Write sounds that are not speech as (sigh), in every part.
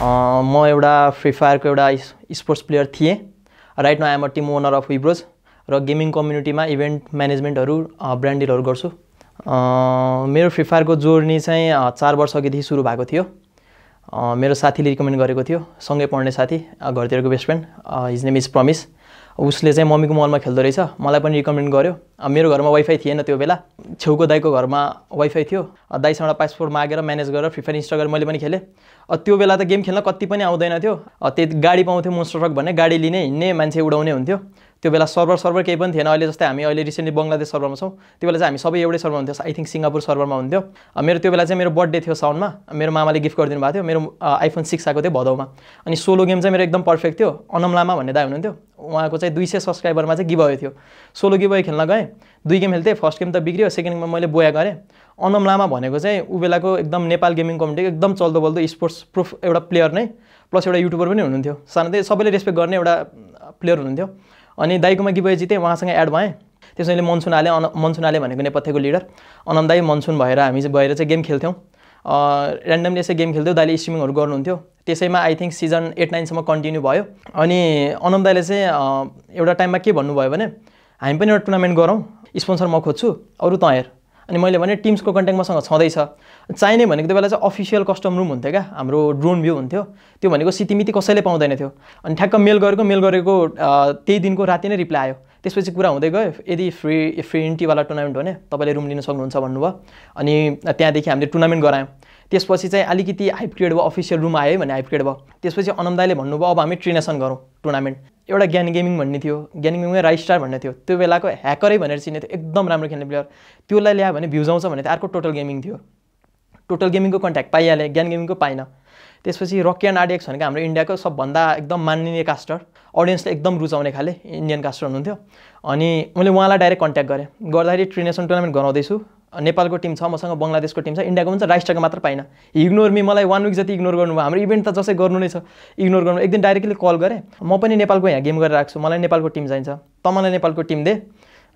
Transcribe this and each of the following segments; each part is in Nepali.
म एउटा फ्री फायरको एउटा स्पोर्ट्स प्लेयर थिएँ राइट न I'm a team owner of विब्रोज र गेमिङ कम्युनिटीमा इभेन्ट म्यानेजमेन्टहरू ब्रान्ड डिलहरू गर्छु मेरो फ्री फायरको जोर्नी चाहिँ चार वर्ष अघिदेखि सुरु भएको थियो मेरो साथीले रिकमेन्ड गरेको थियो सँगै पढ्ने साथी घरतिरको best friend his name is Pramish उसले चाहिँ मम्मीको मलमा खेल्दो रहेछ मलाई पनि रिकमेन्ड गर्यो मेरो घरमा वाइफाई थिएन त्यो बेला छेउको दाईको घरमा वाइफाई थियो दाईसँग पासपोर्ट मागेर म्यानेज गरेर फ्री फायर इन्स्टा गरेर मैले पनि खेलेँ त्यो बेला त गेम खेल्न कति पनि आउँदैन थियो त्यही गाडी पाउँथ्यो मोस्टर ट्रक भन्ने गाडी लिने हिँड्ने मान्छे उडाउने हुन्थ्यो त्यो बेला सर्भर सर्भर केही पनि थिएन अहिले जस्तै हामी अहिले रिसेन्टली बङ्गलादेश सर्भरमा छौँ त्यो बेला चाहिँ हामी सबै एउटै सर्भरमा हुन्थ्यो आई थिङ्क सिङ्गापुर सर्भरमा हुन्थ्यो मेरो त्यो बेला चाहिँ मेरो बर्थडे थियो साउन्डमा मेरो मामाले गिफ्ट गरिदिनु भएको थियो मेरो आइफोन सिक्स आएको थियो भदौमा अनि सोलो गेम चाहिँ मेरो एकदम पर्फेक्ट थियो अनम लामा भन्ने दाइ हुनुहुन्थ्यो उहाँको चाहिँ दुई सय सब्सक्राइबरमा चाहिँ आयो थियो सोलो गिभ खेल्न गएँ दुई गेम खेल्थेँ फर्स्ट गेम त बिग्रियो सेकेन्ड गेममा मैले बोया गरेँ अनम लामा भनेको चाहिँ ऊ बेलाको एकदम नेपाल गेमिङ कम्युनिटीको एकदम चल्दो बल्दो स्पोर्ट्स प्रुफ एउटा प्लेयर नै प्लस एउटा युट्युबर पनि हुनुहुन्थ्यो सानो सबैले रेस्पेक्ट गर्ने एउटा प्लेयर हुनुहुन्थ्यो अनि दाइकोमा गिभवे जितेँ उहाँसँग एड भएँ त्यसैले मनसुन आले अन मनसुन आले भनेको नेपथ्यको लिडर अनन्दाई मनसुन भएर हामी चाहिँ भएर चाहिँ गेम खेल्थ्यौँ ऱ्यान्डमली यसै गेम खेल्थ्यौँ दाइले स्ट्रिमिङहरू गर्नुहुन्थ्यो त्यसैमा आई थिङ्क सिजन एट नाइनसम्म कन्टिन्यू भयो अनि अनन्दाले चाहिँ एउटा टाइममा के भन्नुभयो भने हामी पनि एउटा टुर्नामेन्ट गरौँ स्पोन्सर म खोज्छु अरू त हेर अनि मैले भने टिम्सको कन्ट्याक्ट मसँग छँदैछ चाहिने भनेको त्यो बेला चाहिँ अफिसियल कस्टम रुम हुन्थ्यो क्या हाम्रो ड्रोन भ्यू हुन्थ्यो त्यो भनेको सितिमिति कसैले पाउँदैन थियो अनि ठ्याक्क मेल गरेको मेल गरेको त्यही दिनको राति नै रिप्लाई आयो त्यसपछि कुरा हुँदै गयो यदि फ्री फ्री इन्टीवाला टुर्नामेन्ट हो भने तपाईँले रुम लिन सक्नुहुन्छ भन्नुभयो अनि त्यहाँदेखि हामीले टुर्नामेन्ट गरायौँ त्यसपछि चाहिँ अलिकति हाइप क्रिएट भयो अफिसियल रुम आयो भने हाइप क्रिएट भयो त्यसपछि अनन्दाले भन्नुभयो अब हामी ट्रेनेसन गरौँ टुर्नामेन्ट एउटा ज्ञान गेमिङ भन्ने थियो ज्ञान गेमिङमै राइट स्टार भन्ने थियो त्यो बेलाको ह्याकरै भनेर चिनेको थियो एकदम राम्रो खेल्ने प्लेयर त्यसलाई ल्यायो भने भ्युज आउँछ भने अर्को टोटल गेमिङ थियो टोटल गेमिङको कन्ट्याक्ट पाइहालेँ ज्ञान गेमिङको पाइनँ त्यसपछि रकी एन्ड भनेको हाम्रो इन्डियाको सबभन्दा एकदम मानिने कास्टर अडियन्सले एकदम रुचाउने खाले इन्डियन कास्टर हुनुहुन्थ्यो अनि मैले उहाँलाई डाइरेक्ट कन्ट्याक्ट गरेँ गर्दाखेरि ट्रिनेसन टुर्नामेन्ट गराउँदैछु नेपालको टिम छ मसँग बङ्गलादेशको टिम छ इन्डियाको पनि छ राष्ट्रको मात्र पाइनँ इग्नोर मी मलाई वान विक जति इग्नोर गर्नुभयो हाम्रो इभेन्ट त जसै गर्नु नै छ इग्नोर गर्नु एकदिन डाइरेक्टली कल गरेँ म पनि नेपालको यहाँ गेम गरेर राख्छु मलाई नेपालको टिम चाहिन्छ त मलाई नेपालको टिम दे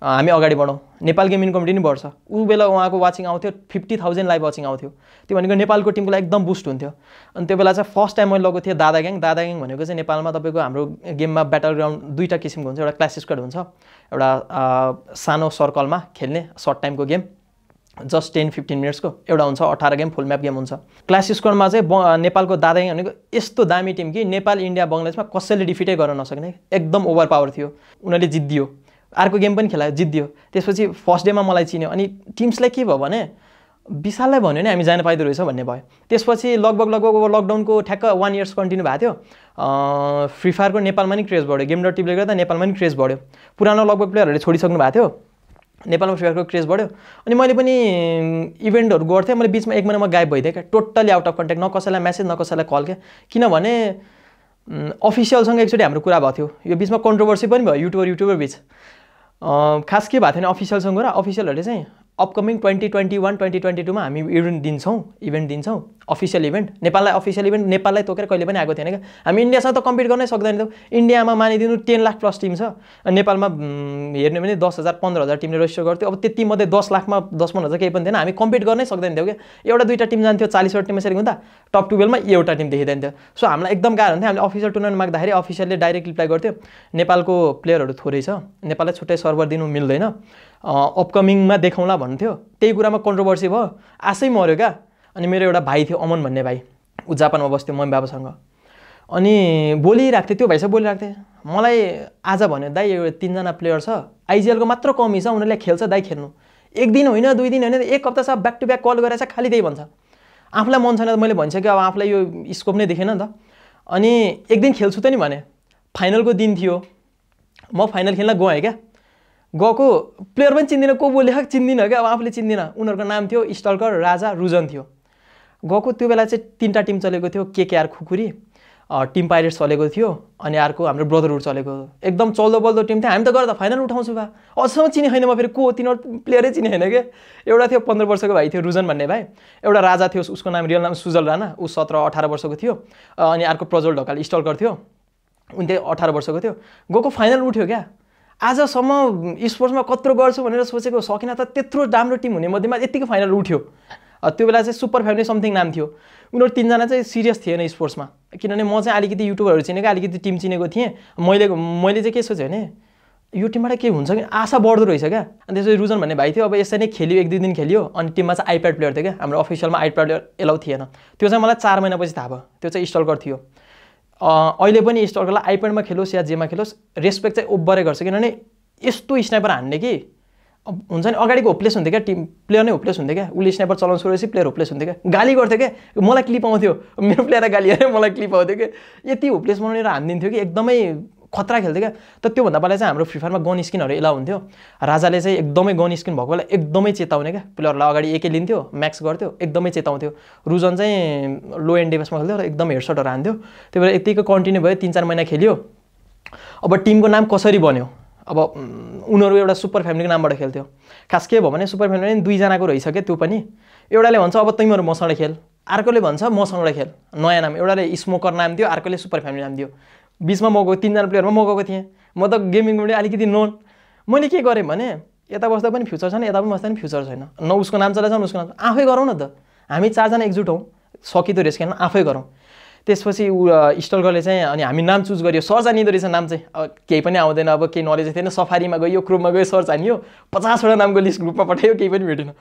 हामी अगाडि बढौँ नेपाल गेमिङ कमिटी पनि बढ्छ ऊ बेला उहाँको वाचिङ आउँथ्यो फिफ्टी थाउजन्ड लाइभ वाचिङ आउँथ्यो त्यो भनेको नेपालको टिमको लागि एकदम बुस्ट हुन्थ्यो अनि त्यो बेला चाहिँ फर्स्ट टाइम मैले लगेको थिएँ दादा ग्याङ दादा ग्याङ भनेको चाहिँ नेपालमा तपाईँको हाम्रो गेममा ब्याटल ग्राउन्ड दुईवटा किसिमको हुन्छ एउटा क्लास स्क्वाड हुन्छ एउटा सानो सर्कलमा खेल्ने सर्ट टाइमको गेम जस्ट टेन फिफ्टिन मिनट्सको एउटा हुन्छ अठार गेम फुल म्याप गेम हुन्छ क्लास स्क्वाडमा चाहिँ ब नेपालको दादा भनेको यस्तो दामी टिम कि नेपाल इन्डिया बङ्गलादेशमा कसैले डिफिटै गर्न नसक्ने एकदम ओभर पावर थियो उनीहरूले जित्दियो अर्को गेम पनि खेलायो जित्दियो त्यसपछि फर्स्ट डेमा मलाई चिन्यो अनि टिम्सलाई के भयो भने विशाललाई भन्यो नि हामी जान पाइदो रहेछ भन्ने भयो त्यसपछि लगभग लगभग अब लकडाउनको ठ्याक्क वान इयर्स कन्टिन्यू भएको थियो फ्री फायरको नेपालमा नि क्रेज बढ्यो गेम डट टिभले गर्दा नेपालमा नि क्रेज बढ्यो पुरानो लगभग प्लेयरहरूले छोडिसक्नु भएको थियो नेपालमा फ्री फायरको क्रेज बढ्यो अनि मैले पनि इभेन्टहरू गर्थेँ मैले बिचमा एक म गायब भइदिएँ क्या टोटल्ली आउट अफ कन्ट्याक्ट न कसैलाई म्यासेज न कसैलाई कल क्या किनभने अफिसियलसँग एकचोटि हाम्रो कुरा भएको थियो यो बिचमा कन्ट्रोभर्सी पनि भयो युट्युबर युट्युबर बिच खास के भएको थिएन अफिसियलसँग र अफिसियलहरूले चाहिँ upcoming twenty twenty one twenty twenty टूमा हामी इभेन्ट दिन्छौँ इभेन्ट दिन्छौँ अफिसियल इभेन्ट नेपाललाई अफिसियल इभेन्ट नेपाललाई तोकेर कहिले पनि आएको थिएन क्या हामी इन्डियासँग त कम्पिट गर्नै सक्दैन त इन्डियामा मानिदिनु टेन लाख प्लस टिम छ नेपालमा हेर्ने भने दस हजार पन्ध्र हजार टिमले रेजिस्टर गर्थ्यो अब त्यति मध्ये दस लाखमा दस पन्ध्र हजार केही पनि थिएन हामी कम्पिट गर्नै सक्दैन थियौँ क्या एउटा दुईवटा टिम जान्थ्यो चालिसवटा टिम यसरी हुँदा टप टुवेल्भमा एउटा टिम देखिँदैन थियो सो हामीलाई एकदम गाह्रो हुन्थ्यो हामीले अफिसियल टुर्नामेन्ट माग्दाखेरि अफिसियलले डाइरेक्ट रिप्लाई गर्थ्यो नेपालको प्लेयरहरू थोरै छ नेपाललाई छुट्टै सर्भर दिनु मिल्दैन अपकमिङमा देखाउँला भन्थ्यो त्यही कुरामा कन्ट्रोभर्सी भयो आशै मऱ्यो क्या अनि मेरो एउटा भाइ थियो अमन भन्ने भाइ ऊ जापानमा बस्थ्यो मम्मी बाबासँग अनि बोलिरहेको थियो त्यो भाइ बोलिरहेको थिएँ मलाई आज भन्यो दाई एउटा तिनजना प्लेयर छ आइजिएलको मात्र कमी छ उनीहरूले खेल्छ दाई खेल्नु एक दिन होइन दुई दिन होइन एक हप्ता छ ब्याक टु ब्याक कल गरेर चाहिँ खालि त्यही भन्छ आफूलाई मन छैन त मैले भनिसकेँ अब आफूलाई यो स्कोप नै देखेन नि त अनि एक दिन खेल्छु त नि भने फाइनलको दिन थियो म फाइनल खेल्न गएँ क्या गएको प्लेयर पनि चिन्दिनँ को बोले चिन्दिनँ क्या अब आफूले चिन्दिनँ उनीहरूको नाम थियो स्टल्कर राजा रुजन थियो गएको त्यो बेला चाहिँ तिनवटा टिम चलेको थियो केकेआर खुकुरी टिम पाइरेट्स चलेको थियो अनि अर्को हाम्रो ब्रदरहुड चलेको एकदम चल्दो बल्दो टिम थियो हामी त गर्दा फाइनल उठाउँछु भा अझसम्म चिने छैन म फेरि को तिनीहरू प्लेयरै चिने छैन क्या एउटा थियो पन्ध्र वर्षको भाइ थियो रुजन भन्ने भाइ एउटा राजा थियो उसको नाम रियल नाम सुजल राणा ऊ सत्र अठार वर्षको थियो अनि अर्को प्रज्वल ढकाल स्टल्कर थियो उन त्यही अठार वर्षको थियो गएको फाइनल उठ्यो क्या आजसम्म स्पोर्ट्समा कत्रो गर्छु भनेर सोचेको सकिनँ त त्यत्रो राम्रो टिम हुने मध्येमा यत्तिकै फाइनल उठ्यो त्यो बेला चाहिँ सुपर फ्यामिली समथिङ नाम थियो उनीहरू तिनजना चाहिँ सिरियस थिएन स्पोर्ट्समा किनभने म चाहिँ अलिकति युट्युबरहरू चिनेको अलिकति टिम चिनेको थिएँ मैले मैले चाहिँ के सोचेँ भने यो टिमबाट के हुन्छ कि आशा बढ्दो रहेछ क्या अनि त्यसपछि रुजन भन्ने भाइ थियो अब यसरी नै खेल्यो एक दुई दिन खेल्यो अनि टिममा चाहिँ आइप्याड प्लेयर थियो क्या हाम्रो अफिसियलमा आइप्याड प्लेयर एलाउ थिएन त्यो चाहिँ मलाई चार महिनापछि थाहा भयो त्यो चाहिँ स्टलकर थियो अहिले पनि यस्तो अर्कोलाई आइपेडमा खेलोस् या जेमा खेलोस् रेस्पेक्ट चाहिँ ओभरै गर्छ किनभने यस्तो स्नाइपर हान्ने कि हुन्छ नि अगाडिको होप्लेस हुन्थ्यो क्या टिम प्लेयर नै होप्लेस हुन्थ्यो क्या उसले स्नाइपर चलाउनु सुरु प्लेयर होप्लेस हुन्थ्यो क्या गाली गर्थ्यो क्या मलाई क्लिप आउँथ्यो मेरो प्लेयरलाई गाली हाल्यो मलाई क्लिप आउँथ्यो क्या यति होप्लेस बनाएर हानिदिन्थ्यो कि एकदमै खतरा खेल्थ्यो क्या त त्योभन्दा पहिला चाहिँ हाम्रो फ्री फायरमा गन स्किनहरू एलाउ हुन्थ्यो राजाले चाहिँ एकदमै गन स्किन भएको बेला एकदमै चेताउने क्या प्लेयरलाई अगाडि एकै लिन्थ्यो म्याक्स गर्थ्यो एकदमै चेताउँथ्यो रुजन चाहिँ लो एन्ड डेभेसमा खेल्थ्यो र एकदम हेडसटहरू हान्थ्यो त्यही भएर यत्तिकै कन्टिन्यू भयो तिन चार महिना खेल्यो अब टिमको नाम कसरी बन्यो अब उनीहरू एउटा सुपर फ्यामिलीको नामबाट खेल्थ्यो खास के भयो भने सुपर फ्यामिली दुईजनाको रहेछ क्या त्यो पनि एउटाले भन्छ अब तिमीहरू मसँग खेल अर्कोले भन्छ मसँग खेल नयाँ नाम एउटाले स्मोकर नाम दियो अर्कोले सुपर फ्यामिली नाम दियो बिचमा म तिनजना प्लेयरमा मगाएको थिएँ म त गेमिङ कम्युनिटी अलिकति नोन मैले के गरेँ भने यता बस्दा पनि फ्युचर छैन यता पनि बस्दा पनि फ्युचर छैन न उसको नाम चलाएछ न उसको नाम आफै गरौँ न त हामी चारजना एकजुट हौँ सकिँदो रहेछ खेल्न आफै गरौँ त्यसपछि ऊ स्टलकरले चाहिँ अनि हामी नाम चुज गरियो सर जानिँदो रहेछ नाम चाहिँ अब केही पनि आउँदैन अब केही नलेज थिएन सफारीमा गयो क्रुममा गयो सर्च जानियो पचासवटा नामको लिस्ट ग्रुपमा पठायो केही पनि भेटेन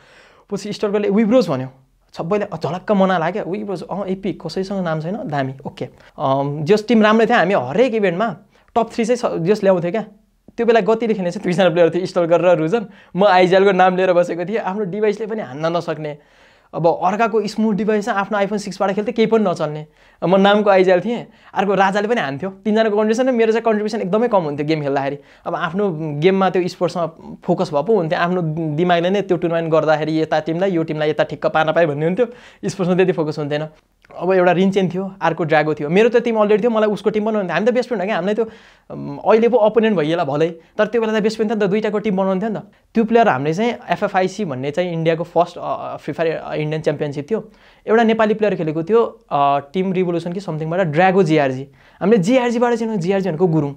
पछि स्टलकरले विब्रोज भन्यो सबैले झलक्क मना लाग्यो वी वाज अँ एपी कसैसँग नाम छैन दामी ओके जस टिम राम्रो थियो हामी हरेक इभेन्टमा टप थ्री चाहिँ जस ल्याउँथ्यो क्या त्यो बेला गतिले खेल्ने चाहिँ दुईजना प्लेयर थियो इन्स्टल गरेर रुजन म आइजिएलको नाम लिएर बसेको थिएँ आफ्नो डिभाइसले पनि हान्न नसक्ने अब अर्काको स्मुथ डिभाइसमा आफ्नो आइफोन सिक्सबाट खेल्थेँ केही पनि नचल्ने म नामको आइजाल थिएँ अर्को राजाले पनि हान्थ्यो तिनजनाको कन्ट्रिब्युसन र मेरो चाहिँ कन्ट्रिब्युसन एकदमै कम हुन्थ्यो गेम खेल्दाखेरि अब आफ्नो गेममा त्यो स्पोर्ट्समा फोकस भए पो हुन्थ्यो आफ्नो दिमागले नै त्यो टुर्नामेन्ट गर्दाखेरि यता टिमलाई यो टिमलाई यता ठिक्क पार्न पाएँ भन्ने हुन्थ्यो स्पोर्ट्समा त्यति फोकस हुन्थेन अब एउटा रिन्चेन थियो अर्को ड्रागो थियो मेरो त टिम अलरेडी थियो मलाई उसको टिम बनाउनु हामी त बेस्ट फ्रेन्ड हो क्या हामीलाई त्यो अहिले पो अपोनेन्ट भइएला भलै तर त्यो बेला त बेस्ट फ्रेन्ड थियो नि त दुइटाको टिम बनाउनु थियो नि त त्यो प्लेयर हामीले चाहिँ एफएफआइसी भन्ने चाहिँ इन्डियाको first free fire Indian championship थियो एउटा नेपाली प्लेयर खेलेको थियो टिम रिभोल्युसन कि समथिङबाट ड्रागो जिआरजी हामीले जिआरजीबाट चाहिँ जिआरजी भनेको गुरुङ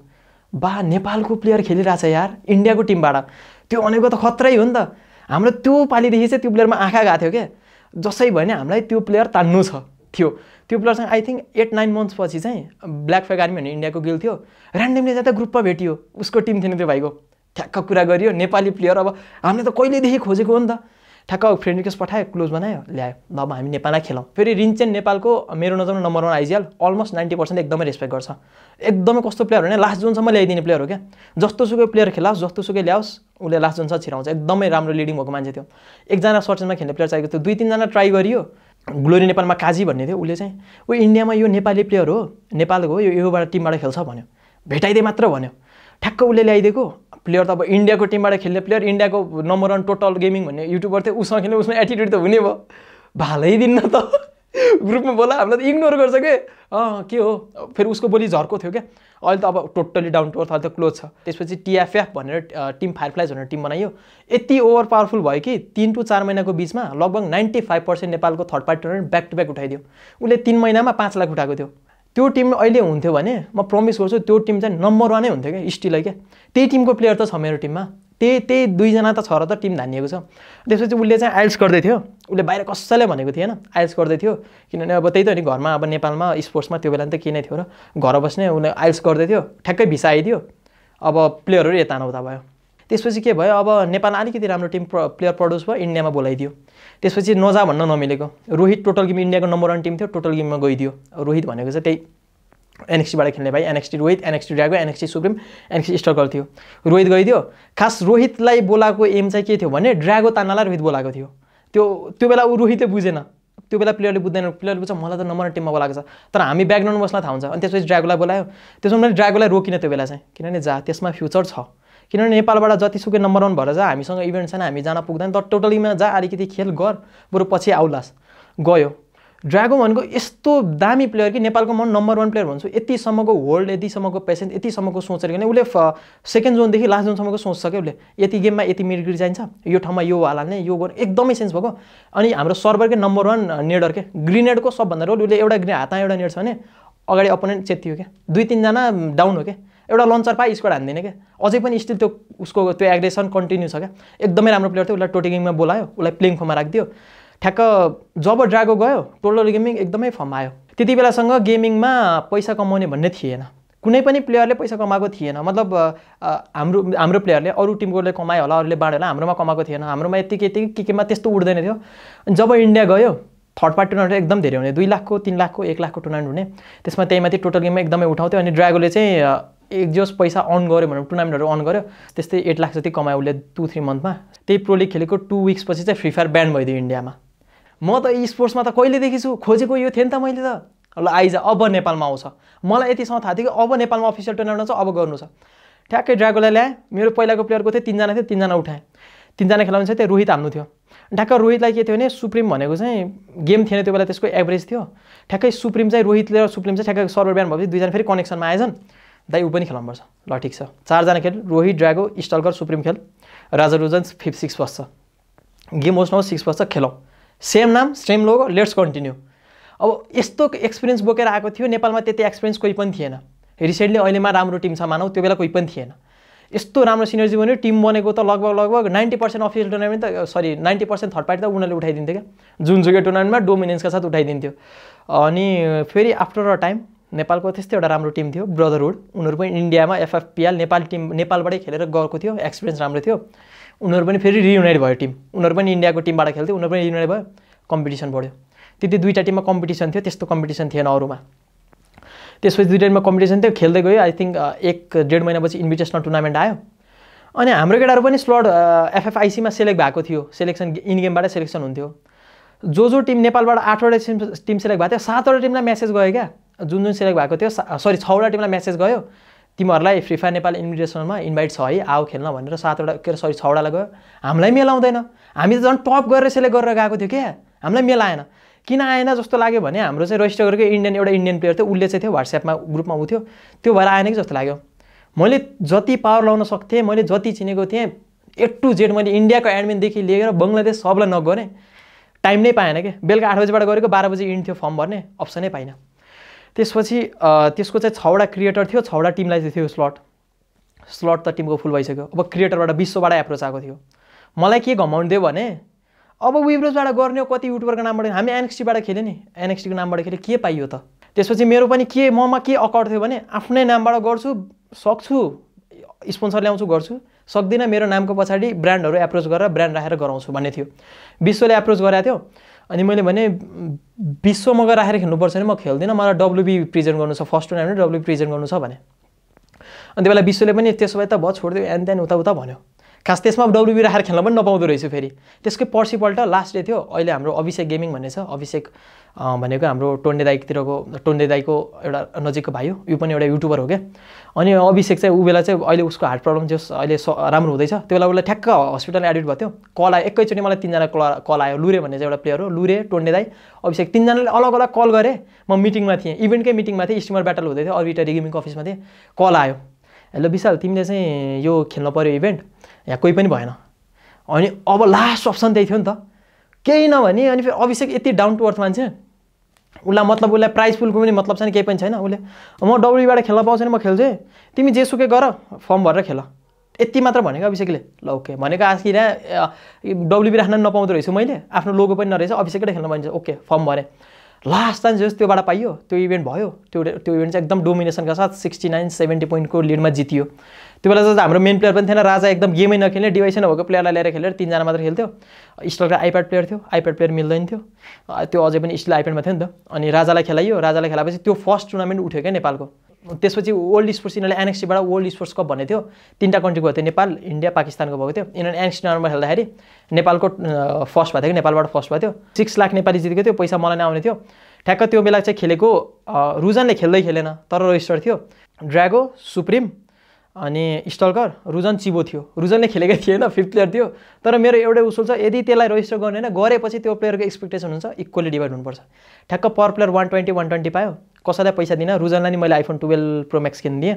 बा नेपालको प्लेयर खेलिरहेछ यार इन्डियाको टिमबाट त्यो भनेको त खतरै हो नि त हाम्रो त्यो पालिदेखि चाहिँ त्यो प्लेयरमा आँखा गएको थियो क्या जसै भने हामीलाई त्यो प्लेयर तान्नु छ थियो त्यो प्लेयर चाहिँ I think eight nine months चाहिँ ब्ल्याक फ्याग आर्मी भन्ने इन्डियाको गिल थियो ऱ्यान्डमली जाँदा ग्रुपमा भेटियो उसको टिम थिएन त्यो भाइको ठ्याक्क कुरा गरियो नेपाली प्लेयर अब हामीले त कहिलेदेखि खोजेको हो नि त ठ्याक्क फ्रेन्ड रिक्वेस्ट पठायो क्लोज बनायो ल्यायो ल अब हामी नेपाललाई खेलौँ फेरि रिन्चेन नेपालको मेरो नजरमा number one IGL almost ninety percent एकदमै रेस्पेक्ट गर्छ एकदमै कस्तो प्लेयर होइन लास्ट जोनसम्म ल्याइदिने प्लेयर हो क्या सुकै प्लेयर खेलाओस् सुकै ल्याओस् उसले लास्ट जोनसम्म छिराउँछ एकदमै राम्रो लिडिङ भएको मान्छे थियो एकजना सर्टेनमा खेल्ने प्लेयर चाहिएको थियो दुई तिनजना ट्राई गरियो ग्लोरी नेपालमा काजी भन्ने थियो उसले चाहिँ ऊ इन्डियामा यो नेपाली प्लेयर हो नेपालको हो यो योबाट टिमबाट खेल्छ भन्यो भेटाइदिए मात्र भन्यो ठ्याक्क उसले ल्याइदिएको प्लेयर त अब इन्डियाको टिमबाट खेल्ने प्लेयर इन्डियाको नम्बर वान टोटल गेमिङ भन्ने युट्युबर थियो उसँग खेल्ने उसमा एटिट्युड त हुने भयो भालै दिन्न त ग्रुपमा (laughs) बोला हामीलाई त इग्नोर गर्छ के अँ के हो फेरि उसको बोली झर्को थियो क्या अहिले त अब टोटल्ली डाउन टु अर्थ अहिले त क्लोज छ त्यसपछि टिएफएफ भनेर टिम फायरफ्लाइज भनेर टिम बनाइयो यति ओभर पावरफुल भयो कि तिन टु चार महिनाको बिचमा लगभग नाइन्टी फाइभ पर्सेन्ट नेपालको third party tournament back to back उठाइदियो उसले तिन महिनामा पाँच लाख उठाएको थियो त्यो टिम अहिले हुन्थ्यो भने म प्रमिस गर्छु त्यो टिम चाहिँ नम्बर वानै हुन्थ्यो क्या स्टिलै क्या त्यही टिमको प्लेयर त छ मेरो टिममा त्यही त्यही दुईजना त छ र त टिम धानिएको छ त्यसपछि उसले चाहिँ आइल्स गर्दै थियो उसले बाहिर कसैलाई भनेको थिएन आइल्स गर्दै थियो किनभने अब त्यही त नि घरमा अब नेपालमा स्पोर्ट्समा त्यो बेला त के नै थियो र घर बस्ने उसले आइल्स गर्दै थियो ठ्याक्कै भिसा आइदियो अब प्लेयरहरू यता नउता भयो त्यसपछि के भयो अब नेपाल अलिकति राम्रो टिम प्लेयर प्रड्युस भयो इन्डियामा बोलाइदियो त्यसपछि नजा भन्न नमिलेको रोहित टोटल गेम इन्डियाको नम्बर वान टिम थियो टोटल गेममा गइदियो रोहित भनेको चाहिँ त्यही एनएक्सीबाट खेल्ने भाइ NXT Rohit NXT Drago NXT Supreme एनएक्सी स्ट्रगल थियो रोहित गइदियो खास रोहितलाई बोलाएको एम चाहिँ के थियो भने ड्रागो तान्नालाई रोहित बोलाएको थियो त्यो त्यो बेला ऊ रोहितले बुझेन त्यो बेला प्लेयरले बुझ्दैन प्लेयरले बुझ्छ मलाई त नम्बर टिममा बोलाएको छ तर हामी ब्याकग्राउन्ड बस्न थाहा हुन्छ अनि त्यसपछि ड्रागोलाई बोलायो त्यसमा मैले ड्रागोलाई रोकिनँ त्यो बेला चाहिँ किनभने जा त्यसमा फ्युचर छ किनभने नेपालबाट जतिसुकै नम्बर वान भएर जा हामीसँग इभेन्ट छैन हामी जान पुग्दैन तर टोटलीमा जा अलिकति खेल गर बरु पछि आउलास गयो ड्रागो भनेको यस्तो दामी प्लेयर कि नेपालको म नम्बर वान प्लेयर भन्छु यतिसम्मको होल्ड यतिसम्मको पेसेन्ट यतिसम्मको सोचेर किन उसले सेकेन्ड जोनदेखि लास्ट जोनसम्मको सोच सक्यो उसले यति गेममा यति ग्रिड चाहिन्छ यो ठाउँमा यो हाल्ने यो गर एकदमै सेन्स भएको अनि हाम्रो सर्भरकै नम्बर वान नेडर के ग्रिनेडको सबभन्दा रोल उसले एउटा हातमा एउटा नेड छ भने अगाडि अपोनेन्ट चेत्थ्यो क्या दुई तिनजना डाउन हो क्या एउटा लन्चर पाएँ स्क्वाड हान्दिनँ क्या अझै पनि स्टिल त्यो उसको त्यो एग्रेसन कन्टिन्यू छ क्या एकदमै राम्रो प्लेयर थियो उसलाई टोटी गेमिङमा बोलायो उसलाई प्लेङ फर्ममा राखिदियो ठ्याक्क जब ड्रागो गयो टोटल गेमिङ एकदमै फर्म आयो त्यति बेलासँग गेमिङमा पैसा कमाउने भन्ने थिएन कुनै पनि प्लेयरले पैसा कमाएको थिएन मतलब हाम्रो हाम्रो प्लेयरले अरू टिमकोले कमायो होला अरूले बाँड्यो होला हाम्रोमा कमाएको थिएन हाम्रोमा यतिकै यतिकै के केमा त्यस्तो उठ्दैन थियो जब इन्डिया गयो थर्ड पार्टी टुर्नामेन्ट एकदम धेरै हुने दुई लाखको तिन लाखको एक लाखको टुर्नामेन्ट हुने त्यसमा त्यही माथि टोटल गेममा एकदमै उठाउँथ्यो अनि ड्रागोले चाहिँ एक जोस पैसा अर्न गऱ्यो भने टुर्नामेन्टहरू अन गऱ्यो त्यस्तै एट लाख जति कमायो उसले टू थ्री मन्थमा त्यही प्रो खेलेको टु विक्सपछि चाहिँ फ्री फायर ब्यान भइदियो इन्डियामा म त स्पोर्ट्समा त कहिले छु खोजेको यो थिएँ नि त मैले त ल आइज अब नेपालमा आउँछ मलाई यतिसम्म थाहा थियो कि अब नेपालमा अफिसियल टुर्नामेन्ट छ अब गर्नु छ ठ्याक्कै ड्रागोलाई ल्याएँ मेरो पहिलाको प्लेयरको थियो तिनजना थियो तिनजना उठाएँ तिनजना खेलाउनु चाहिँ त्यहाँ रोहित हाल्नु थियो ठ्याक्क रोहितलाई के थियो भने सुप्रिम भनेको चाहिँ गेम थिएन त्यो बेला त्यसको एभरेज थियो ठ्याक्कै सुप्रिम चाहिँ रोहितले र सुप्रिम चाहिँ ठ्याक्कै सर्भर बिहान भएपछि दुईजना फेरि कनेक्सनमा आएछन् दाइ ऊ पनि खेलाउनुपर्छ ल ठिक छ चारजना खेल रोहित ड्रागो स्टलकर सुप्रिम खेल राजा रोजन फिफ्थ सिक्स बस्छ गेम होस् नहोस् सिक्स बस्छ खेलौँ सेम नाम सेम लोगो लेट्स कन्टिन्यू अब यस्तो एक्सपिरियन्स बोकेर आएको थियो नेपालमा त्यति एक्सपिरियन्स कोही पनि थिएन रिसेन्टली अहिलेमा राम्रो टिम छ मानौ त्यो बेला कोही पनि थिएन यस्तो राम्रो सिनर्जी बन्यो टिम बनेको त लगभग लगभग नाइन्टी पर्सेन्ट अफिसियल टुर्नामेन्ट त सरी नाइन्टी पर्सेन्ट थर्ड पार्टी त उनीहरूले उठाइदिन्थ्यो क्या जुन जुन टुर्नामेन्टमा डोमिनेन्सका साथ उठाइदिन्थ्यो अनि फेरि आफ्टर अ टाइम नेपालको त्यस्तै एउटा राम्रो टिम थियो ब्रदरहुड उनीहरू पनि इन्डियामा एफएफपिएल नेपाल टिम नेपालबाटै खेलेर गएको थियो एक्सपिरियन्स राम्रो थियो उनीहरू पनि फेरि रियुनाइट भयो टिम उनीहरू पनि इन्डियाको टिमबाट खेल्थ्यो उनीहरू पनि रियुनाइट भयो कम्पिटिसन बढ्यो त्यति दुईवटा टिममा कम्पिटिसन थियो त्यस्तो कम्पिटिसन थिएन अरूमा त्यसपछि दुई डेटमा कम्पिटिसन थियो खेल्दै गयो आई थिङ्क एक डेढ महिनापछि इन्भिटेसनल टुर्नामेन्ट आयो अनि हाम्रो केटाहरू पनि स्लट एफएफआइसीमा सेलेक्ट भएको थियो सेलेक्सन इन गेमबाटै सेलेक्सन हुन्थ्यो जो जो टिम नेपालबाट आठवटा टिम सेलेक्ट भएको थियो सातवटा टिमलाई म्यासेज गयो क्या जुन जुन सेलेक्ट भएको थियो सरी छवटा टिमलाई म्यासेज गयो तिमीहरूलाई फ्री फायर नेपाल इन्भिटेसनमा इन्भाइट छ है आऊ खेल्न भनेर सातवटा के अरे सरी छवटालाई गयो हामीलाई मेलाउँदैन हामी त झन् टप गरेर सेलेक्ट गरेर गएको थियो क्या हामीलाई मेलाएन किन आएन जस्तो लाग्यो भने हाम्रो चाहिँ गरेको इन्डियन एउटा इन्डियन प्लेयर थियो उसले चाहिँ थियो वाट्सएपमा ग्रुपमा उ त्यो भएर आएन कि जस्तो लाग्यो मैले जति पावर लाउन सक्थेँ मैले जति चिनेको थिएँ ए टु जेड मैले इन्डियाको एडमिनदेखि लिएर बङ्गलादेश सबलाई नगरेँ टाइम नै पाएन क्या बेलुका आठ बजीबाट गरेको बाह्र बजी इन्ड थियो फर्म भर्ने अप्सनै पाइनँ त्यसपछि त्यसको चाहिँ छवटा क्रिएटर थियो छवटा टिमलाई चाहिँ थियो स्लट स्लट त टिमको फुल भइसक्यो अब क्रिएटरबाट विश्वबाट एप्रोच आएको थियो मलाई के घमाउनु दियो भने अब विब्रोजबाट गर्ने कति युट्युबरको नामबाट हामी एनएक्सटीबाट खेल्यो नि एनएक्सटीको नामबाट खेल्यो के पाइयो त त्यसपछि मेरो पनि के ममा के अकड थियो भने आफ्नै नामबाट गर्छु सक्छु स्पोन्सर ल्याउँछु गर्छु सक्दिनँ मेरो नामको पछाडि ब्रान्डहरू एप्रोच गरेर ब्रान्ड राखेर गराउँछु भन्ने थियो विश्वले एप्रोच गराएको थियो अनि मैले भने विश्व गएर राखेर खेल्नुपर्छ भने म खेल्दिनँ मलाई डब्लुबी प्रेजेन्ट गर्नु छ फर्स्ट टुर्नामेन्ट डब्लुबी प्रेजेन्ट गर्नु छ भने अनि त्यो बेला विश्वले पनि त्यसो भए त भयो छोडिदियो एन्ड त्यहाँदेखि उता उता भन्यो खास त्यसमा डब्लुबी राखेर खेल्न पनि नपाउँदो रहेछु फेरि त्यसकै पर्सिपल्ट लास्ट डे थियो अहिले हाम्रो अभिषेक गेमिङ भन्ने छ अभिषेक भनेको हाम्रो टोन्डे दाईतिरको टोन्डे दाईको एउटा नजिकको भाइ हो यो पनि एउटा युट्युबर हो क्या अनि अभिषेक चाहिँ ऊ बेला चाहिँ अहिले उसको हार्ट प्रब्लम जस अहिले स राम्रो हुँदैछ त्यो बेला उसलाई ठ्याक्क हस्पिटल एडमिट भएको थियो कल आयो एकैचोटि मलाई तिनजना कल कल आयो लुरे भन्ने चाहिँ एउटा प्लेयर हो लुरे टोन्डे दाई अभिषेक तिनजनाले अलग अलग कल गरेँ म मिटिङमा थिएँ इभेन्टकै मिटिङमा थिएँ स्टिमर ब्याटल हुँदै थियो अर्बिटरी गेमिङको अफिसमा थिएँ कल आयो हेलो विशाल तिमीले चाहिँ यो खेल्न पऱ्यो इभेन्ट यहाँ कोही पनि भएन अनि अब लास्ट अप्सन त्यही थियो नि त केही नभने अनि फेरि अभिषेक यति डाउन टु अर्थ मान्छे उसलाई मतलब उसलाई प्राइज पुलको पनि मतलब छैन केही पनि छैन उसले म डब्लुबाट खेल्न पाउँछु नि म खेल्छु तिमी जे जेसुकै गर फर्म भरेर खेल यति मात्र भनेको अभिषेकले ल ओके भनेको आज कि डब्लुबी राख्न नपाउँदो रहेछु मैले आफ्नो लोगो पनि नरहेछ अभिषेकै खेल्न पाइन्छ ओके फर्म भरेँ लास्ट चाहिँ जस त्योबाट पाइयो त्यो इभेन्ट भयो त्यो त्यो इभेन्ट चाहिँ एकदम डोमिनेसनका साथ सिक्सटी नाइन सेभेन्टी पोइन्टको लिडमा जितियो त्यो बेला जस्तो हाम्रो मेन प्लेयर पनि थिएन राजा एकदम गेमै नखेल्ने डिभाइसै नभएको प्लेयरलाई ल्याएर खेलेर तिनजना मात्र खेल्थ्यो स्टलको आइप्याड प्लेयर थियो आइप्याड प्लेयर मिल्दैन थियो त्यो अझै पनि स्टिल आइप्याडमा थियो नि त अनि राजालाई खेलाइयो राजालाई खेलाएपछि त्यो फर्स्ट टुर्नामेन्ट उठ्यो क्या नेपालको त्यसपछि वर्ल्ड स्पोर्ट्स यिनीहरूले एनएक्सीबाट वर्ल्ड स्पोर्ट्स कप भन्ने थियो तिनवटा कन्ट्रीको भएको थियो नेपाल इन्डिया पाकिस्तानको भएको थियो यिनीहरूले एनएक्सी टुर्नामेन्टमा खेल्दाखेरि नेपालको फर्स्ट भएको थियो नेपालबाट फर्स्ट भएको थियो सिक्स लाख नेपाली जितेको थियो पैसा मलाई नै आउने थियो ठ्याक्क त्यो बेला चाहिँ खेलेको रुजनले खेल्दै खेलेन तर रजिस्टर थियो ड्रागो सुप्रिम अनि स्टलकर रुजन चिबो थियो रुजनले खेलेकै थिएन फिफ्थ प्लेयर थियो तर मेरो एउटै उसुल छ यदि त्यसलाई रजिस्टर गर्ने होइन गरेपछि त्यो प्लेयरको एक्सपेक्टेसन हुन्छ इक्वली डिभाइड हुनुपर्छ ठ्याक्क per player one twenty one twenty पायो कसैलाई पैसा दिन रुजनलाई नि मैले आइफोन टुवेल्भ प्रो म्याक्स किनिदिएँ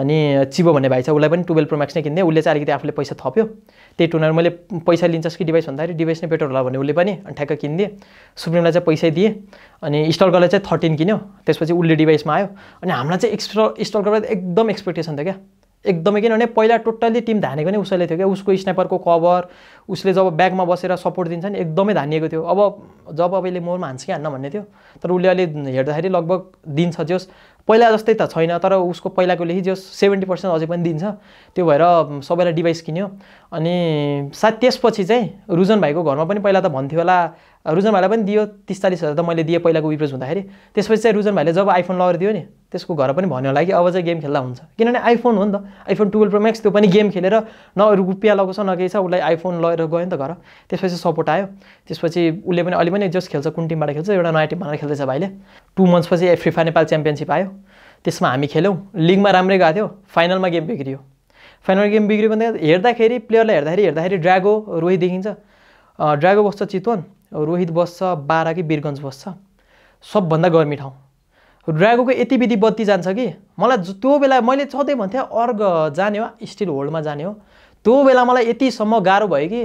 अनि चिबो भन्ने भाइ छ उसलाई पनि टुवेल्भ प्रो म्याक्स नै किन्दै उसले चाहिँ अलिकति आफूले पैसा थप्यो त्यही टुर्नामेन्ट मैले पैसा लिन्छस् कि डिभाइस भन्दाखेरि डिभाइस नै बेटर होला भने उसले पनि अनि ठ्याक्क किनिदिए सुप्रिमलाई चाहिँ पैसै दिएँ अनि इन्स्टल गर्दा चाहिँ थर्टिन किन्यो त्यसपछि उसले डिभाइसमा आयो अनि हामीलाई चाहिँ एक्स्टल इन्स्टल गर्दा एकदम एक्सपेक्टेसन थियो क्या एकदमै किनभने पहिला टोटल्ली टिम धानेको नै उसैले थियो क्या उसको स्नाइपरको कभर उसले जब ब्यागमा बसेर सपोर्ट दिन्छ नि एकदमै धानिएको थियो अब जब अब यसले मोरमा हान्छ कि हान्न भन्ने थियो तर उसले अहिले हेर्दाखेरि लगभग दिन्छ जोस् पहिला जस्तै त छैन तर उसको पहिलाको लेखि जो सेभेन्टी पर्सेन्ट अझै पनि दिन्छ त्यो भएर सबैलाई डिभाइस किन्यो अनि सायद त्यसपछि चाहिँ रुजन भाइको घरमा पनि पहिला त भन्थ्यो होला रुजन भाइलाई पनि दियो तिस चालिस हजार त मैले दिएँ पहिलाको विप्रेज हुँदाखेरि त्यसपछि चाहिँ रुजन भाइले जब आइफोन लगेर दियो नि त्यसको घर पनि भन्यो होला कि अब चाहिँ गेम खेल्दा हुन्छ किनभने आइफोन हो नि त आइफोन टुवेल्भ प्रो म्याक्स त्यो पनि गेम खेलेर न रुपियाँ लगाउँछ न केही छ उसलाई आइफोन लगेर गयो नि त घर त्यसपछि सपोर्ट आयो त्यसपछि उसले पनि अहिले पनि जस खेल्छ कुन टिमबाट खेल्छ एउटा नयाँ टिम भनेर खेल्दैछ भाइले टु मन्थ्सपछि फिफा नेपाल च्याम्पियनसिप आयो त्यसमा हामी खेल्यौँ लिगमा राम्रै गएको थियो फाइनलमा गेम बिग्रियो फाइनल गेम बिग्रियो भने हेर्दाखेरि प्लेयरलाई हेर्दाखेरि हेर्दाखेरि ड्रागो रोहित देखिन्छ ड्रागो बस्छ चितवन रोहित बस्छ बाह्र कि बिरगन्ज बस्छ सबभन्दा गर्मी ठाउँ ड्रागोको यति विधि बत्ती जान्छ कि मलाई त्यो बेला मैले सधैँ भन्थेँ अर्ग जाने हो स्टिल होल्डमा जाने हो त्यो बेला मलाई यतिसम्म गाह्रो भयो कि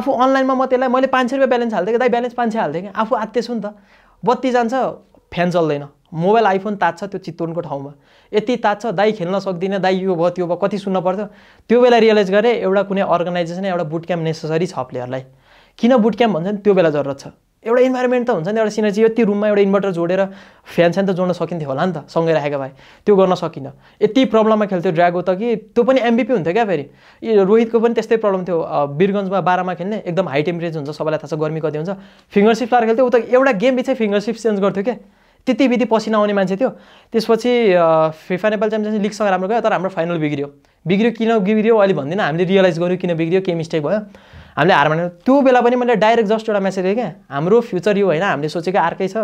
आफू अनलाइनमा म त्यसलाई मैले पाँच सय रुपियाँ ब्यालेन्स हाल्थेँ कि दाइ ब्यालेन्स पाँच सय हाल्थेँ कि आफू आत्तेछु नि त बत्ती जान्छ फ्यान चल्दैन मोबाइल आइफोन तात्छ त्यो चितवनको ठाउँमा यति तात्छ दाई खेल्न सक्दिनँ दाई यो भयो त्यो भयो कति सुन्नु पर्थ्यो त्यो बेला रियलाइज गरेँ एउटा कुनै अर्गनाइजेसन एउटा बुट क्याम्प नेसेसरी छ प्लेयरलाई किन बुट क्याम्प भन्छ नि त्यो बेला जरुरत छ एउटा इन्भाइरोमेन्ट त हुन्छ नि एउटा सिनर्जी यति रुममा एउटा इन्भर्टर जोडेर फ्यान स्यान त जोड्न सकिन्थ्यो होला नि त सँगै राखेको भए त्यो गर्न सकिनँ यति प्रब्लममा खेल्थ्यो ड्रागो त कि त्यो पनि एमबिपी हुन्थ्यो क्या फेरि रोहितको पनि त्यस्तै प्रब्लम थियो बिरगन्जमा बाह्रमा खेल्ने एकदम हाई टेम्परेचर हुन्छ सबैलाई थाहा छ गर्मी कति हुन्छ फिङ्गरसिप लाएर खेल्थ्यो उता एउटा गेम बिचै फिङ्गरसिप चेन्ज गर्थ्यो क्या त्यति विधि पसिना आउने मान्छे थियो त्यसपछि फिफा नेपाल च्याम्पियन्स लिगसँग राम्रो गयो तर हाम्रो फाइनल बिग्रियो बिग्रियो किन बिग्रियो अहिले भन्दिनँ हामीले रियलाइज गऱ्यौँ किन बिग्रियो के मिस्टेक भयो हामीले हार मान्यो त्यो बेला पनि मैले डाइरेक्ट जस्ट एउटा म्यासेज थिएँ क्या हाम्रो फ्युचर यो होइन हामीले सोचेको अर्कै छ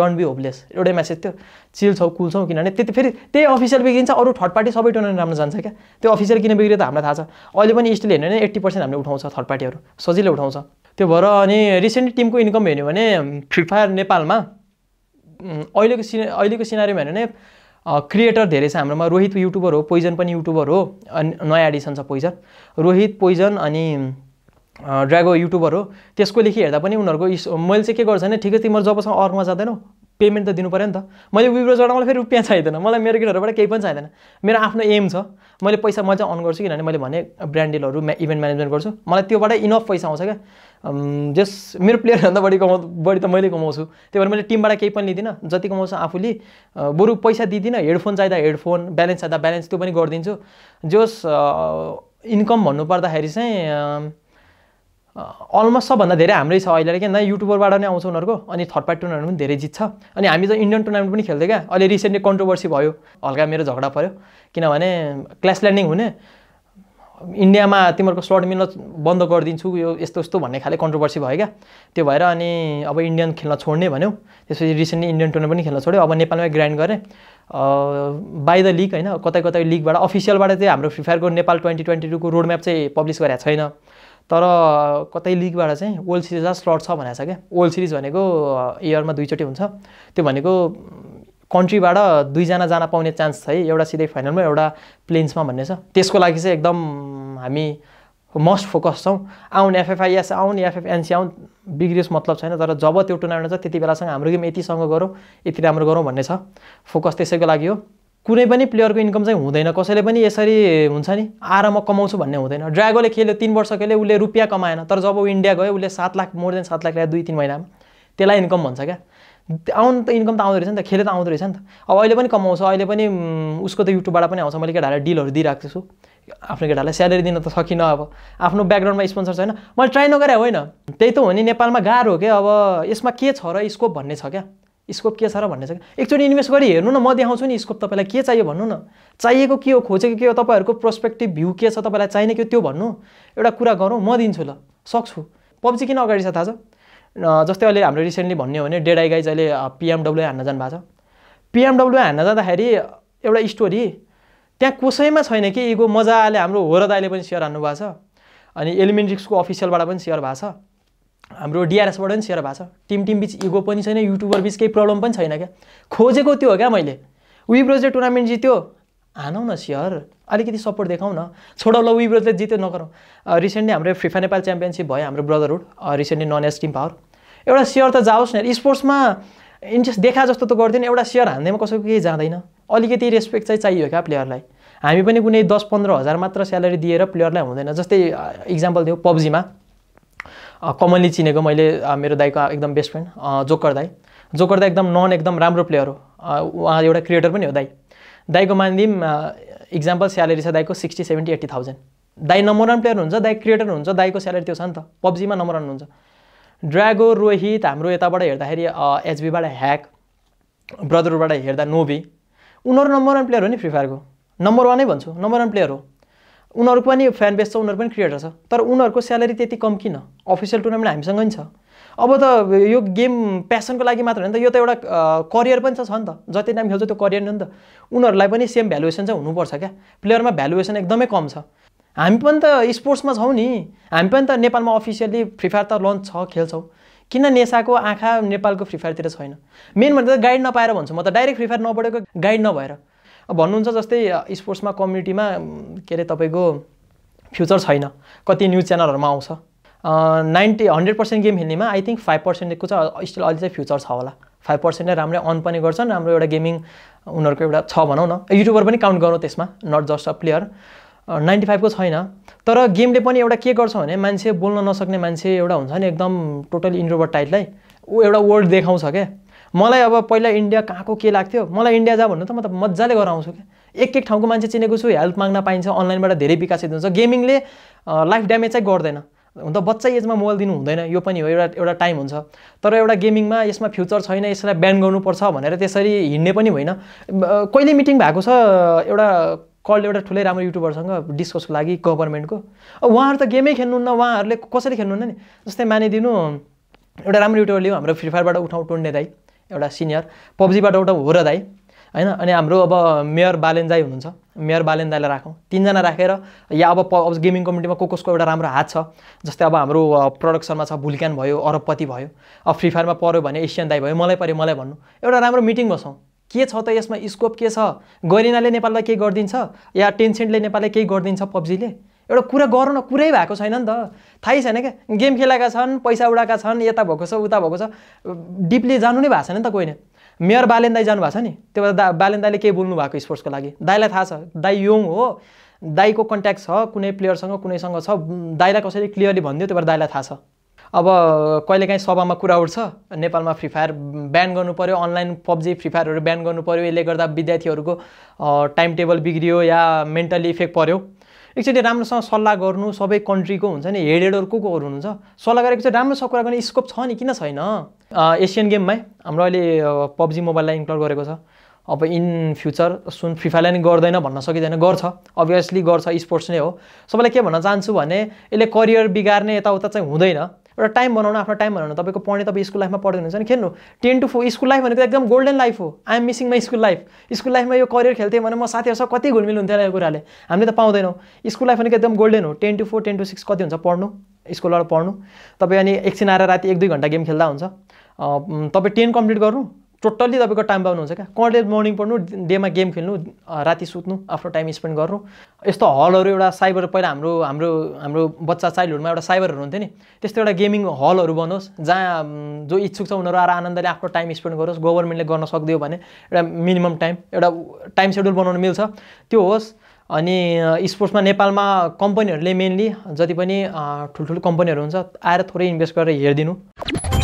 डोन्ट बी होपलेस एउटै म्यासेज थियो चिल छौ कुल छौ किनभने त्यति फेरि त्यही अफिसियल बिग्रिन्छ अरू थर्ड पार्टी सबै टुर्नामेन्ट राम्रो जान्छ क्या त्यो अफिसियल किन बिग्रियो त हामीलाई थाहा छ अहिले पनि स्टिल हेर्ने एट्टी पर्सेन्ट हामीले उठाउँछ थर्ड पार्टीहरू सजिलै उठाउँछ त्यो भएर अनि रिसेन्टली टिमको इन्कम हेर्यो भने फ्री फायर नेपालमा अहिलेको सिने अहिलेको सिनारीमा हेर्यो क्रिएटर धेरै छ हाम्रोमा रोहित युट्युबर हो पोइजन पनि युट्युबर हो अनि नयाँ एडिसन छ पोइजन रोहित पोइजन अनि ड्रागो युट्युबर हो त्यसको लेखि हेर्दा पनि उनीहरूको इस मैले चाहिँ के गर्छ भने ठिकै तिमीहरू जबसम्म अर्कमा जाँदैनौ पेमेन्ट त दिनु पऱ्यो नि त मैले विब्रोजबाट मलाई फेरि रुपियाँ चाहिँदैन मलाई मेरो गेटहरूबाट केही पनि चाहिँदैन मेरो आफ्नो एम छ मैले पैसा मजा अन गर्छु किनभने मैले भने ब्रान्ड डिलहरू म्या इभेन्ट म्यानेजमेन्ट गर्छु मलाई त्योबाट इनफ पैसा आउँछ क्या जस मेरो प्लेयरभन्दा बढी कमाउ बढी त मैले कमाउँछु त्यही भएर मैले टिमबाट केही पनि लिँदिनँ जति कमाउँछु आफूले बरु पैसा दिँदिनँ हेडफोन चाहिँदा हेडफोन ब्यालेन्स चाहिँदा ब्यालेन्स त्यो पनि गरिदिन्छु जस इन्कम भन्नुपर्दाखेरि चाहिँ अलमोस्ट सबभन्दा धेरै हाम्रै छ अहिले क्या न युट्युबरबाट नै आउँछ उनीहरूको अनि थर्ड पार्टी टुर्नामेन्ट पनि धेरै जित्छ अनि हामी त इन्डियन टुर्नामेन्ट पनि खेल्थ्यो क्या अहिले रिसेन्टली कन्ट्रोभर्सी भयो हल्का मेरो झगडा पऱ्यो किनभने क्लास ल्यान्डिङ हुने इन्डियामा तिमीहरूको सर्ट मिल्न बन्द गरिदिन्छु यो यस्तो यस्तो भन्ने खाले कन्ट्रोभर्सी भयो क्या त्यो भएर अनि अब इन्डियन खेल्न छोड्ने भन्यो त्यसपछि रिसेन्टली इन्डियन टुर्नामेन्ट पनि खेल्न छोड्यो अब नेपालमै ग्रान्ड गरेँ बाई द लिग होइन कतै कतै लिगबाट अफिसियलबाट चाहिँ हाम्रो फ्री फायरको नेपाल ट्वेन्टी ट्वेन्टी टूको रोडम्याप चाहिँ पब्लिस गरेको छैन तर कतै लिगबाट चाहिँ वर्ल्ड र स्लट छ भनेको छ क्या वर्ल्ड सिरिज भनेको इयरमा दुईचोटि हुन्छ त्यो भनेको कन्ट्रीबाट दुईजना जान पाउने चान्स छ है एउटा सिधै फाइनलमा एउटा प्लेन्समा भन्ने छ त्यसको लागि चाहिँ एकदम हामी मस्ट फोकस छौँ आउन एफएफआइएस आउन एफएफएनसी आउन बिग्रियोस् मतलब छैन तर जब त्यो टुर्नामेन्ट छ त्यति बेलासँग हाम्रो गेम यतिसँग गरौँ यति राम्रो गरौँ भन्ने छ फोकस त्यसैको लागि हो कुनै पनि प्लेयरको इन्कम चाहिँ हुँदैन कसैले पनि यसरी हुन्छ नि आएर म कमाउँछु भन्ने हुँदैन ड्रागोले खेल्यो तिन वर्ष खेल्यो उसले रुपियाँ कमाएन तर जब ऊ इन्डिया गयो उसले सात लाख मोर देन सात लाख ल्यायो दुई तिन महिनामा त्यसलाई इन्कम भन्छ क्या आउनु त इन्कम त आउँदो रहेछ नि त खेले त आउँदो रहेछ नि त अब अहिले पनि कमाउँछ अहिले पनि उसको त युट्युबबाट पनि आउँछ मैले केटाहरूलाई डिलहरू दिइरहेको छु आफ्नो केटाहरूलाई स्यालेरी दिन त सकिनँ अब आफ्नो ब्याकग्राउन्डमा स्पोन्सर छैन मैले ट्राई नगरे होइन त्यही त हो नि नेपालमा गाह्रो हो क्या अब यसमा के छ र स्कोप भन्ने छ क्या स्कोप के छ र भन्ने छ एकचोटि इन्भेस्ट गरी हेर्नु न म देखाउँछु नि स्कोप तपाईँलाई के चाहियो भन्नु न चाहिएको के हो खोजेको के हो तपाईँहरूको प्रोस्पेक्टिभ भ्यू के छ तपाईँलाई चाहिने के हो त्यो भन्नु एउटा कुरा गरौँ म दिन्छु ल सक्छु पब्जी किन अगाडि छ थाहा छ जस्तै अहिले हाम्रो रिसेन्टली भन्ने हो भने डेडाई गाइज अहिले पिएमडब्लु हान्न जानु भएको छ पिएमडब्लु हान्न जाँदाखेरि एउटा स्टोरी त्यहाँ कसैमा छैन कि इगो मजाले हाम्रो हो र दाइले पनि सेयर हान्नु भएको छ अनि एलिमेन्ट्रिक्सको अफिसियलबाट पनि सेयर भएको छ हाम्रो डिआरएसबाट पनि सेयर भएको छ टिम टिम बिच इगो पनि छैन युट्युबर बिच केही प्रब्लम पनि छैन क्या खोजेको त्यो हो क्या मैले विब्रोजले टुर्नामेन्ट जित्यो हानौँ न सेयर अलिकति सपोर्ट देखाउँ न छोडौँ ल विब्रोजले जित्यो नगरौँ रिसेन्टली हाम्रो फिफा नेपाल च्याम्पियनसिप भयो हाम्रो ब्रदरहुड रिसेन्टली नन एस टिम पावर एउटा सेयर त जाओस् न स्पोर्ट्समा इन्ट्रेस्ट देखा जस्तो त गर्दैन एउटा सेयर हान्दैमा कसैको केही जाँदैन अलिकति रेस्पेक्ट चाहिँ चाहियो क्या प्लेयरलाई हामी पनि कुनै दस पन्ध्र हजार मात्र स्यालेरी दिएर प्लेयरलाई हुँदैन जस्तै इक्जाम्पल दिउँ पब्जीमा कमनली चिनेको मैले मेरो दाईको एकदम बेस्ट फ्रेन्ड जोकर दाई जोकर दाई एकदम नन एकदम राम्रो प्लेयर हो उहाँ एउटा क्रिएटर पनि हो दाई दाईको मानिदिउँ इक्जाम्पल स्यालेरी छ दाईको सिक्सटी सेभेन्टी एट्टी थाउजन्ड दाई नम्बर वान प्लेयर हुन्छ दाई क्रिएटर हुन्छ दाईको स्यालेरी त्यो छ नि त पब्जीमा नम्बर वान हुन्छ ड्रागो रोहित हाम्रो यताबाट हेर्दाखेरि एचबीबाट ह्याक ब्रदरबाट हेर्दा नोभी उनीहरू नम्बर वान प्लेयर हो नि फ्री फायरको नम्बर वानै भन्छु नम्बर वान प्लेयर हो उनीहरूको पनि फ्यान बेस छ उनीहरू पनि क्रिएटर छ तर उनीहरूको स्यालेरी त्यति कम किन अफिसियल टुर्नामेन्ट हामीसँग नि छ अब त यो गेम प्यासनको लागि मात्र होइन नि त यो त एउटा करियर पनि छ नि त जति टाइम खेल्छ त्यो करियर नि त उनीहरूलाई पनि सेम भ्यालुएसन चाहिँ हुनुपर्छ क्या प्लेयरमा भ्यालुएसन एकदमै कम छ हामी पनि त स्पोर्ट्समा छौँ नि हामी पनि त नेपालमा अफिसियली फ्री फायर त लन्च छ खेल्छौँ किन नेसाको आँखा नेपालको फ्री फायरतिर छैन मेन भन्दा त गाइड नपाएर भन्छु म त डाइरेक्ट फ्री फायर नबढेको गाइड नभएर भन्नुहुन्छ जस्तै स्पोर्ट्समा कम्युनिटीमा के अरे तपाईँको फ्युचर छैन कति न्युज च्यानलहरूमा आउँछ नाइन्टी हन्ड्रेड पर्सेन्ट गेम खेल्नेमा आई थिङ्क फाइभ पर्सेन्टको चाहिँ स्टिल अहिले चाहिँ फ्युचर छ होला फाइभ पर्सेन्ट नै राम्रै अन पनि गर्छन् राम्रो एउटा गेमिङ उनीहरूको एउटा छ भनौँ न युट्युबर पनि काउन्ट गरौँ त्यसमा not just a player ninety फाइभको छैन तर गेमले पनि एउटा के गर्छ भने मान्छे बोल्न नसक्ने मान्छे एउटा हुन्छ नि एकदम टोटल इन्ट्रोभर्ट टाइपलाई ऊ एउटा वर्ल्ड देखाउँछ क्या मलाई अब पहिला इन्डिया कहाँको के लाग्थ्यो मलाई इन्डिया जा भन्नु त म त मजाले गरेर आउँछु क्या एक एक ठाउँको मान्छे चिनेको छु हेल्प माग्न पाइन्छ अनलाइनबाट धेरै विकसित हुन्छ गेमिङले लाइफ ड्यामेज चाहिँ गर्दैन हुन त बच्चा एजमा मोबाइल दिनु हुँदैन यो पनि हो एउटा एउटा टाइम हुन्छ तर एउटा गेमिङमा यसमा फ्युचर छैन यसलाई ब्यान गर्नुपर्छ भनेर त्यसरी हिँड्ने पनि होइन कहिले मिटिङ भएको छ एउटा कल एउटा ठुलै राम्रो युट्युबरसँग डिस्कसको लागि गभर्मेन्टको उहाँहरू त गेमै खेल्नुहुन्न उहाँहरूले कसरी खेल्नुहुन्न नि जस्तै मानिदिनु एउटा राम्रो युट्युबर लियो हाम्रो फ्री फायरबाट उठाउँ टोन्ने दाई एउटा सिनियर पब्जीबाट एउटा हो र दाई होइन अनि हाम्रो अब मेयर बालेन दाई हुनुहुन्छ मेयर बालेन दाईलाई राखौँ तिनजना राखेर या अब प अब गेमिङ कम्युनिटीमा को कसको एउटा राम्रो हात छ जस्तै अब हाम्रो प्रडक्सनमा छ भुल्क्यान भयो अरबपति भयो अब फ्री फायरमा पऱ्यो भने एसियन दाई भयो मलाई पऱ्यो मलाई भन्नु एउटा राम्रो मिटिङ बसौँ के छ त यसमा स्कोप के छ गरिनाले नेपाललाई केही गरिदिन्छ या टेन्सेन्टले नेपाललाई केही गरिदिन्छ पब्जीले एउटा कुरा गर्न कुरै भएको छैन नि त थाहै छैन क्या गेम खेलेका छन् पैसा उडाएका छन् यता भएको छ उता भएको छ डिपली जानु नै भएको छैन नि त कोही नै मेयर बालेन दाई जानुभएको छ नि त्यो भएर दा बालेन दाईले केही बोल्नु भएको स्पोर्ट्सको लागि दाईलाई थाहा छ दाई योङ हो दाईको कन्ट्याक्ट छ कुनै प्लेयरसँग कुनैसँग छ दाईलाई कसैले क्लियरली भनिदियो त्यो भएर दाईलाई थाहा छ अब कहिलेकाहीँ सभामा कुरा उठ्छ नेपालमा फ्री फायर ब्यान गर्नु पऱ्यो अनलाइन पब्जी फ्री फायरहरू ब्यान गर्नु पऱ्यो यसले गर्दा विद्यार्थीहरूको टाइम टेबल बिग्रियो या मेन्टली इफेक्ट पऱ्यो एकचोटि राम्रोसँग सल्लाह गर्नु सबै कन्ट्रीको हुन्छ नि हेड हेडहरू को कोहरू हुनुहुन्छ सल्लाह गरेको चाहिँ राम्रोसँग कुरा गर्ने स्कोप छ नि किन छैन एसियन गेममै हाम्रो अहिले पब्जी मोबाइललाई इन्क्लुड गरेको छ अब इन फ्युचर सुन फ्री फायरलाई नि गर्दैन भन्न सकिँदैन गर्छ अभियसली गर्छ स्पोर्ट्स नै हो सबैलाई के भन्न चाहन्छु भने यसले करियर बिगार्ने यताउता चाहिँ हुँदैन एउटा टाइम बनाउनु आफ्नो टाइम बनाउनु तपाईँको पढ्ने तपाईँ स्कुल लाइफमा पढ्दै हुनुहुन्छ नि खेल्नु ten two four school life भनेको एकदम गोल्डन लाइफ हो I'm missing my school life school लाइफमा यो करियर खेल्थेँ भने म साथीहरूसँग कति घुलमिल हुन्थ्यो यो कुराले हामीले त पाउँदैनौँ स्कुल लाइफ भनेको एकदम गोल्डन हो ten two four ten two six कति हुन्छ पढ्नु स्कुलबाट पढ्नु तपाईँ अनि एकछिन आएर राति एक दुई घन्टा गेम खेल्दा हुन्छ तपाईँ टेन कम्प्लिट गर्नु टोटल्ली तपाईँको टाइम पाउनुहुन्छ क्या कलेज मर्निङ पढ्नु डेमा गेम खेल्नु राति सुत्नु आफ्नो टाइम स्पेन्ड गर्नु यस्तो हलहरू एउटा साइबर पहिला हाम्रो हाम्रो हाम्रो बच्चा चाइल्डहुडमा एउटा साइबरहरू हुन्थ्यो नि त्यस्तो एउटा गेमिङ हलहरू बनोस् जहाँ जो इच्छुक छ उनीहरू आएर आनन्दले आफ्नो टाइम स्पेन्ड गरोस् गभर्मेन्टले गर्न सक्दियो भने एउटा मिनिमम टाइम एउटा टाइम सेड्युल बनाउनु मिल्छ त्यो होस् अनि स्पोर्ट्समा नेपालमा कम्पनीहरूले मेन्ली जति पनि ठुल्ठुलो कम्पनीहरू हुन्छ आएर थोरै इन्भेस्ट गरेर हेरिदिनु